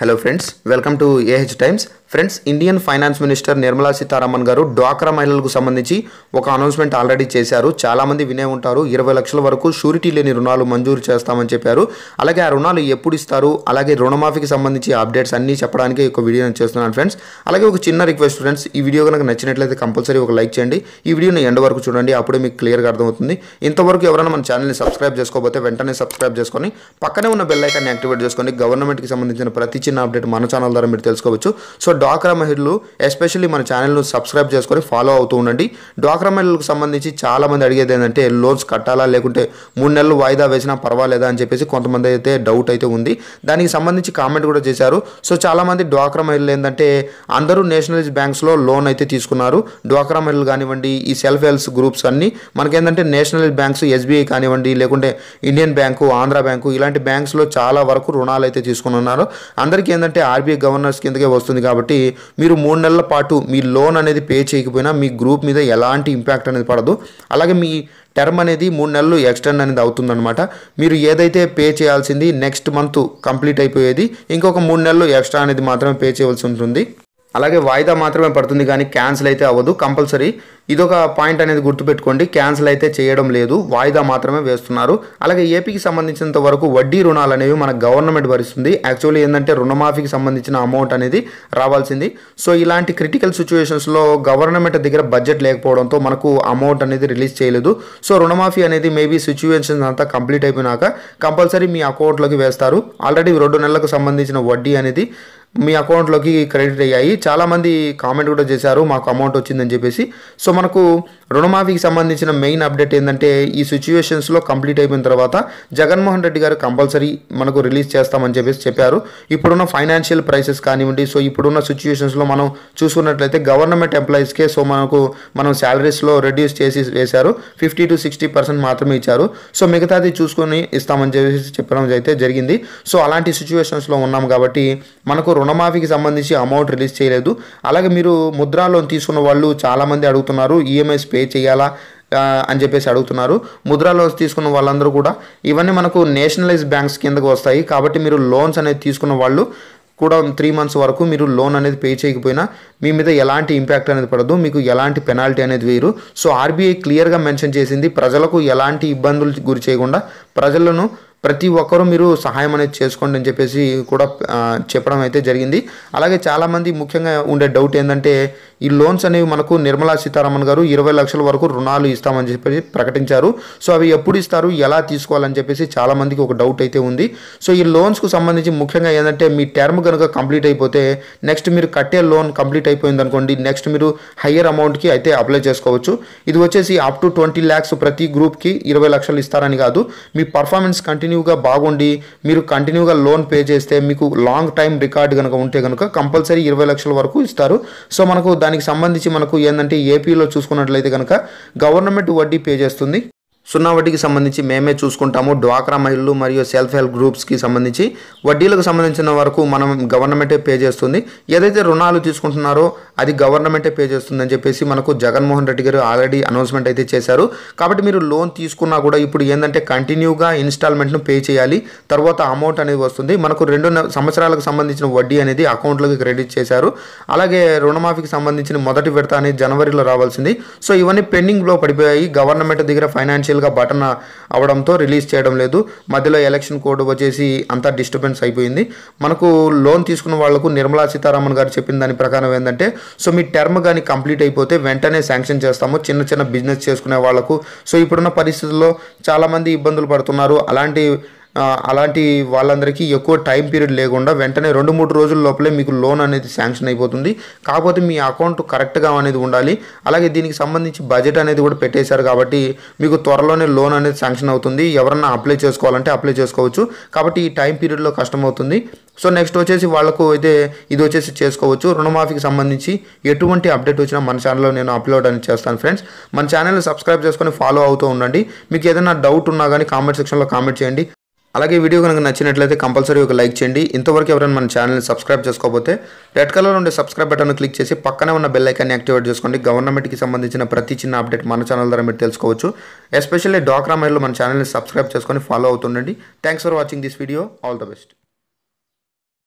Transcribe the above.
hello friends welcome to AH times friends Indian finance minister Nirmala Sitharaman గారు డ్వాక్రా మహిళలకు సంబంధించి ఒక అనౌన్స్మెంట్ ఆల్రెడీ చేశారు చాలామంది వినే ఉంటారు ఇరవై లక్షల వరకు షూరిటీ లేని రుణాలు మంజూరు చేస్తామని చెప్పారు అలాగే ఆ రుణాలు ఎప్పుడు ఇస్తారు అలాగే రుణమాఫీకి సంబంధించి అప్డేట్స్ అన్నీ చెప్పడానికి ఒక వీడియో చేస్తున్నాను ఫ్రెండ్స్ అలాగే ఒక చిన్న రిక్వెస్ట్ ఫ్రెండ్స్ ఈ వీడియో కనుక నచ్చినట్లయితే కంపల్సరీ ఒక లైక్ చేయండి ఈ వీడియోని ఎండ్ వరకు చూడండి అప్పుడే మీకు క్లియర్గా అర్థమవుతుంది ఇంతవరకు ఎవరైనా మన ఛానల్ని సబ్స్క్రైబ్ చేసుకోకపోతే వెంటనే సబ్స్క్రైబ్ చేసుకొని పక్కనే ఉన్న బెల్ ఐకాన్ని యాక్టివేట్ చేసుకొని గవర్నమెంట్కి సంబంధించిన ప్రతి చిన్న అప్డేట్ మన ఛానల్ ద్వారా మీరు తెలుసుకోవచ్చు సో డ్వాక్రా మహిళలు ఎస్పెషల్లీ మన ఛానల్ను సబ్స్క్రైబ్ చేసుకొని ఫాలో అవుతూ ఉండండి డ్వాక్రా మహిళలకు సంబంధించి చాలామంది అడిగేది ఏంటంటే లోన్స్ కట్టాలా లేకుంటే మూడు నెలలు వాయిదా వేసినా పర్వాలేదా అని చెప్పేసి కొంతమంది అయితే డౌట్ అయితే ఉంది దానికి సంబంధించి కామెంట్ కూడా చేశారు సో చాలామంది డ్వాక్రా మహిళలు ఏంటంటే అందరూ నేషనలైజ్ బ్యాంక్స్లో లోన్ అయితే తీసుకున్నారు డ్వాక్రా మహిళలు కానివ్వండి ఈ సెల్ఫ్ హెల్ప్ గ్రూప్స్ అన్నీ మనకేంటంటే నేషనల్ బ్యాంక్స్ ఎస్బీఐ కానివ్వండి లేకుంటే ఇండియన్ బ్యాంకు ఆంధ్ర బ్యాంకు ఇలాంటి బ్యాంక్స్లో చాలా వరకు రుణాలు అయితే తీసుకున్నారు అందరూ అందరికీ ఏంటంటే ఆర్బీఐ గవర్నర్స్ కిందకే వస్తుంది కాబట్టి మీరు మూడు నెలల పాటు మీ లోన్ అనేది పే చేయకపోయినా మీ గ్రూప్ మీద ఎలాంటి ఇంపాక్ట్ అనేది పడదు అలాగే మీ టర్మ్ అనేది మూడు నెలలు ఎక్స్టెండ్ అనేది అవుతుందన్నమాట మీరు ఏదైతే పే చేయాల్సింది నెక్స్ట్ మంత్ కంప్లీట్ అయిపోయేది ఇంకొక మూడు నెలలు ఎక్స్ట్రా అనేది మాత్రమే పే చేయవలసి ఉంటుంది అలాగే వాయిదా మాత్రమే పడుతుంది కానీ క్యాన్సిల్ అయితే అవ్వదు కంపల్సరీ ఇదొక పాయింట్ అనేది గుర్తుపెట్టుకోండి క్యాన్సిల్ అయితే చేయడం లేదు వాయిదా మాత్రమే వేస్తున్నారు అలాగే ఏపీకి సంబంధించినంత వరకు వడ్డీ రుణాలు అనేవి మన గవర్నమెంట్ భరిస్తుంది యాక్చువల్లీ ఏంటంటే రుణమాఫీకి సంబంధించిన అమౌంట్ అనేది రావాల్సింది సో ఇలాంటి క్రిటికల్ సిచ్యువేషన్స్లో గవర్నమెంట్ దగ్గర బడ్జెట్ లేకపోవడంతో మనకు అమౌంట్ అనేది రిలీజ్ చేయలేదు సో రుణమాఫీ అనేది మేబీ సిచ్యువేషన్ అంతా కంప్లీట్ అయిపోయినాక కంపల్సరీ మీ అకౌంట్లోకి వేస్తారు ఆల్రెడీ రెండు నెలలకు సంబంధించిన వడ్డీ అనేది మీ అకౌంట్లోకి క్రెడిట్ అయ్యాయి చాలామంది కామెంట్ కూడా చేశారు మాకు అమౌంట్ వచ్చిందని చెప్పేసి సో మనకు రుణమాఫీకి సంబంధించిన మెయిన్ అప్డేట్ ఏంటంటే ఈ సిచ్యువేషన్స్లో కంప్లీట్ అయిపోయిన తర్వాత జగన్మోహన్ రెడ్డి గారు కంపల్సరీ మనకు రిలీజ్ చేస్తామని చెప్పేసి చెప్పారు ఇప్పుడున్న ఫైనాన్షియల్ ప్రైసెస్ కానివ్వండి సో ఇప్పుడున్న సిచ్యువేషన్స్లో మనం చూసుకున్నట్లయితే గవర్నమెంట్ ఎంప్లాయీస్కే సో మనకు మనం శాలరీస్లో రెడ్యూస్ చేసి వేశారు ఫిఫ్టీ టు సిక్స్టీ పర్సెంట్ మాత్రమే ఇచ్చారు సో మిగతాది చూసుకొని ఇస్తామని చెప్పేసి చెప్పడం అయితే జరిగింది సో అలాంటి సిచ్యువేషన్స్లో ఉన్నాం కాబట్టి మనకు రుణమాఫీకి సంబంధించి అమౌంట్ రిలీజ్ చేయలేదు అలాగే మీరు ముద్రా లోన్ తీసుకున్న వాళ్ళు చాలామంది అడుగుతున్నారు ఈఎంఐస్ e పే చేయాలా అని చెప్పేసి అడుగుతున్నారు ముద్రా లోన్స్ తీసుకున్న వాళ్ళందరూ కూడా ఇవన్నీ మనకు నేషనలైజ్ బ్యాంక్స్ కిందకు వస్తాయి కాబట్టి మీరు లోన్స్ అనేది తీసుకున్న వాళ్ళు కూడా త్రీ మంత్స్ వరకు మీరు లోన్ అనేది పే చేయకపోయినా మీ మీద ఎలాంటి ఇంపాక్ట్ అనేది పడదు మీకు ఎలాంటి పెనాల్టీ అనేది వేయరు సో ఆర్బీఐ క్లియర్గా మెన్షన్ చేసింది ప్రజలకు ఎలాంటి ఇబ్బందులు గురి చేయకుండా ప్రజలను ప్రతి ఒక్కరూ మీరు సహాయం అనేది చేసుకోండి అని చెప్పేసి కూడా చెప్పడం అయితే జరిగింది అలాగే చాలామంది ముఖ్యంగా ఉండే డౌట్ ఏంటంటే ఈ లోన్స్ అనేవి మనకు నిర్మలా సీతారామన్ గారు ఇరవై లక్షల వరకు రుణాలు ఇస్తామని చెప్పేసి ప్రకటించారు సో అవి ఎప్పుడు ఇస్తారు ఎలా తీసుకోవాలని చెప్పేసి చాలామందికి ఒక డౌట్ అయితే ఉంది సో ఈ లోన్స్కు సంబంధించి ముఖ్యంగా ఏంటంటే మీ టర్మ్ కనుక కంప్లీట్ అయిపోతే నెక్స్ట్ మీరు కట్టే లోన్ కంప్లీట్ అయిపోయింది అనుకోండి నెక్స్ట్ మీరు హయ్యర్ అమౌంట్కి అయితే అప్లై చేసుకోవచ్చు ఇది వచ్చేసి అప్ టు ట్వంటీ ల్యాక్స్ ప్రతి గ్రూప్కి ఇరవై లక్షలు ఇస్తారని కాదు మీ పర్ఫార్మెన్స్ కంటిన్యూ కంటిన్యూగా బాగుండి మీరు కంటిన్యూగా లోన్ పే చేస్తే మీకు లాంగ్ టైం రికార్డ్ కనుక ఉంటే కనుక కంపల్సరీ ఇరవై లక్షల వరకు ఇస్తారు సో మనకు దానికి సంబంధించి మనకు ఏంటంటే ఏపీలో చూసుకున్నట్లయితే కనుక గవర్నమెంట్ వడ్డీ పే చేస్తుంది సున్నా వడ్డీకి సంబంధించి మేమే చూసుకుంటాము డ్వాక్రా మహిళలు మరియు సెల్ఫ్ హెల్ప్ గ్రూప్స్కి సంబంధించి వడ్డీలకు సంబంధించిన వరకు మనం గవర్నమెంటే పే చేస్తుంది ఏదైతే రుణాలు తీసుకుంటున్నారో అది గవర్నమెంటే పే చేస్తుందని చెప్పేసి మనకు జగన్మోహన్ రెడ్డి గారు ఆల్రెడీ అనౌన్స్మెంట్ అయితే చేశారు కాబట్టి మీరు లోన్ తీసుకున్నా కూడా ఇప్పుడు ఏంటంటే కంటిన్యూగా ఇన్స్టాల్మెంట్ను పే చేయాలి తర్వాత అమౌంట్ అనేది వస్తుంది మనకు రెండు సంవత్సరాలకు సంబంధించిన వడ్డీ అనేది అకౌంట్లోకి క్రెడిట్ చేశారు అలాగే రుణమాఫీకి సంబంధించిన మొదటి విడత అనేది జనవరిలో రావాల్సింది సో ఇవన్నీ పెండింగ్లో పడిపోయాయి గవర్నమెంట్ దగ్గర ఫైనాన్షియల్ అఫీషియల్గా బటన్ అవడంతో రిలీజ్ చేయడం లేదు మధ్యలో ఎలక్షన్ కోడ్ వచ్చేసి అంతా డిస్టర్బెన్స్ అయిపోయింది మనకు లోన్ తీసుకున్న వాళ్లకు నిర్మలా సీతారామన్ గారు చెప్పిన దాని ప్రకారం ఏంటంటే సో మీ టర్మ్ కానీ కంప్లీట్ అయిపోతే వెంటనే శాంక్షన్ చేస్తాము చిన్న చిన్న బిజినెస్ చేసుకునే వాళ్లకు సో ఇప్పుడున్న పరిస్థితుల్లో చాలామంది ఇబ్బందులు పడుతున్నారు అలాంటి అలాంటి వాళ్ళందరికీ ఎక్కువ టైం పీరియడ్ లేకుండా వెంటనే రెండు మూడు రోజుల లోపలే మీకు లోన్ అనేది శాంక్షన్ అయిపోతుంది కాకపోతే మీ అకౌంట్ కరెక్ట్గా అనేది ఉండాలి అలాగే దీనికి సంబంధించి బడ్జెట్ అనేది కూడా పెట్టేశారు కాబట్టి మీకు త్వరలోనే లోన్ అనేది శాంక్షన్ అవుతుంది ఎవరన్నా అప్లై చేసుకోవాలంటే అప్లై చేసుకోవచ్చు కాబట్టి ఈ టైం పీరియడ్లో కష్టమవుతుంది సో నెక్స్ట్ వచ్చేసి వాళ్ళకు అయితే ఇది వచ్చేసి చేసుకోవచ్చు రుణమాఫీకి సంబంధించి ఎటువంటి అప్డేట్ వచ్చినా మన ఛానల్లో నేను అప్లోడ్ అని చేస్తాను ఫ్రెండ్స్ మన ఛానల్ని సబ్స్క్రైబ్ చేసుకొని ఫాలో అవుతూ ఉండండి మీకు ఏదైనా డౌట్ ఉన్నా కానీ కామెంట్ సెక్షన్లో కామెంట్ చేయండి అలాగే వీడియో కనుక నచ్చినట్లయితే కంపల్సరీ ఒక లైక్ చేయండి ఇంతవరకు ఎవరైనా మన ఛానల్ని సబ్స్క్రైబ్ చేసుకోకపోతే రెడ్ కలర్ ఉండే సబ్స్క్రైబ్ బటన్ క్లిక్ చేసి పక్కనే ఉన్న బెల్లైకాన్ని యాక్టివేట్ చేసుకోండి గవర్నమెంట్కి సంబంధించిన ప్రతి చిన్న అప్డేట్ మన ఛానల్ ద్వారా మీరు తెలుసుకోవచ్చు ఎస్పెషల్లీ డాక్రా మైల్లో మన ఛానల్ని సబ్స్క్రైబ్ చేసుకొని ఫాలో అవుతుండండి thanks for watching this video all the best